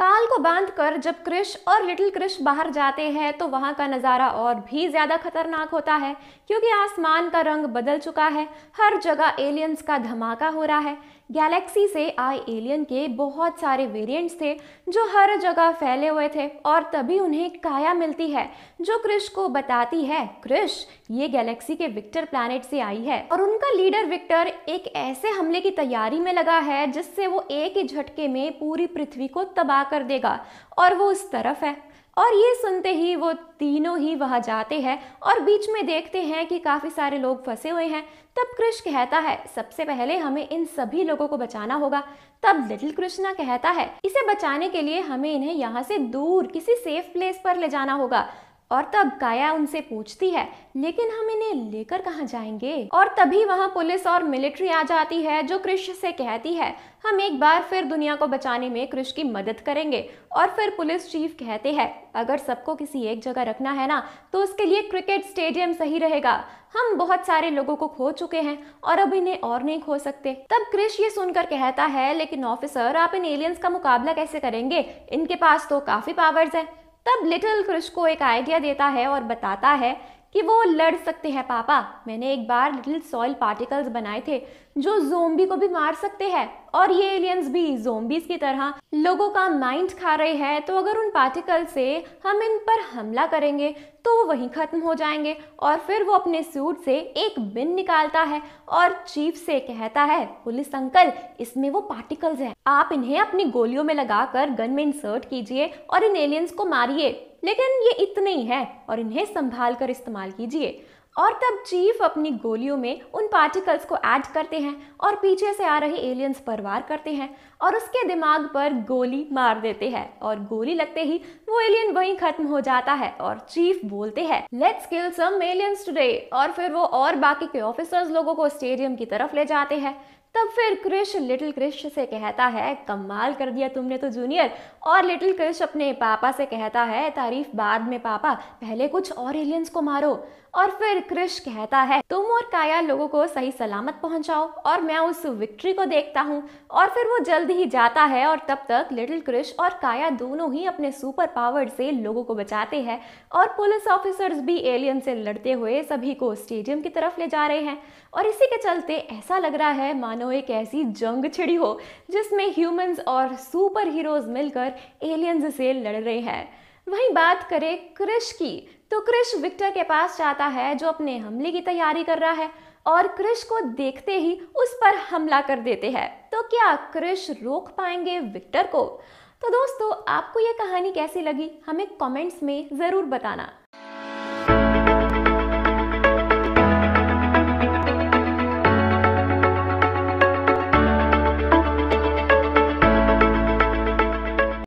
काल को बांध कर जब क्रिश और लिटिल क्रिश बाहर जाते हैं तो वहाँ का नज़ारा और भी ज़्यादा खतरनाक होता है क्योंकि आसमान का रंग बदल चुका है हर जगह एलियंस का धमाका हो रहा है गैलेक्सी से आए एलियन के बहुत सारे वेरिएंट्स थे जो हर जगह फैले हुए थे और तभी उन्हें काया मिलती है जो क्रिश को बताती है क्रिश ये गैलेक्सी के विक्टर प्लैनेट से आई है और उनका लीडर विक्टर एक ऐसे हमले की तैयारी में लगा है जिससे वो एक ही झटके में पूरी पृथ्वी को तबाह कर देगा और वो उस तरफ है और ये सुनते ही वो तीनों ही वहाँ जाते हैं और बीच में देखते हैं कि काफ़ी सारे लोग फंसे हुए हैं तब कृष्ण कहता है सबसे पहले हमें इन सभी लोगों को बचाना होगा तब लिटिल कृष्णा कहता है इसे बचाने के लिए हमें इन्हें यहाँ से दूर किसी सेफ प्लेस पर ले जाना होगा और तब काया उनसे पूछती है लेकिन हम इन्हें लेकर कहाँ जाएंगे और तभी वहाँ पुलिस और मिलिट्री आ जाती है जो कृष्ण से कहती है हम एक बार फिर दुनिया को बचाने में कृष्ण की मदद करेंगे और फिर पुलिस चीफ कहते हैं अगर सबको किसी एक जगह रखना है ना तो उसके लिए क्रिकेट स्टेडियम सही रहेगा हम बहुत सारे लोगों को खो चुके हैं और अब इन्हें और नहीं खो सकते तब क्रिश ये सुनकर कहता है लेकिन ऑफिसर आप इन एलियंस का मुकाबला कैसे करेंगे इनके पास तो काफी पावर्स है तब लिटिल क्रिश को एक आइडिया देता है और बताता है कि वो लड़ सकते हैं पापा मैंने एक बार लिटिल सॉइल पार्टिकल्स बनाए थे जो जोम्बी को भी मार सकते हैं और ये एलियंस भी जोम्बीज की तरह लोगों का माइंड खा रहे हैं तो अगर उन पार्टिकल से हम इन पर हमला करेंगे तो वो वहीं ख़त्म हो जाएंगे और फिर वो अपने सूट से एक बिन निकालता है और चीफ से कहता है पुलिस अंकल इसमें वो पार्टिकल्स हैं आप इन्हें अपनी गोलियों में लगाकर गन में इंसर्ट कीजिए और इन एलियंस को मारिए लेकिन ये इतने ही है और इन्हें संभाल कर इस्तेमाल कीजिए और तब चीफ अपनी गोलियों में उन पार्टिकल्स को ऐड करते हैं और पीछे से आ रहे एलियंस पर वार करते हैं और उसके दिमाग पर गोली मार देते हैं और गोली लगते ही वो एलियन वहीं खत्म हो जाता है और चीफ बोलते हैं let's kill some aliens today और फिर वो और बाकी के ऑफिसर्स लोगों को स्टेडियम की तरफ ले जाते हैं तब फिर क्रिश लिटिल क्रिश से कहता है कमाल कर दिया तुमने तो जूनियर और लिटिल क्रिश अपने पापा से कहता है तारीफ बाद में पापा पहले कुछ और एलियंस को मारो और फिर क्रिश कहता है तुम और काया लोगों को सही सलामत पहुंचाओ और मैं उस विक्ट्री को देखता हूँ और फिर वो जल्द ही जाता है और तब तक लिटिल क्रिश और काया दोनों ही अपने सुपर पावर से लोगों को बचाते हैं और पुलिस ऑफिसर्स भी एलियन से लड़ते हुए सभी को स्टेडियम की तरफ ले जा रहे हैं और इसी के चलते ऐसा लग रहा है मान मानो एक ऐसी जंग छिड़ी हो जिसमें ह्यूमंस और सुपर हीरोज मिलकर एलियंस से लड़ रहे हैं वहीं बात करें क्रिश की तो क्रिश विक्टर के पास जाता है जो अपने हमले की तैयारी कर रहा है और क्रिश को देखते ही उस पर हमला कर देते हैं तो क्या क्रिश रोक पाएंगे विक्टर को तो दोस्तों आपको ये कहानी कैसी लगी हमें कमेंट्स में ज़रूर बताना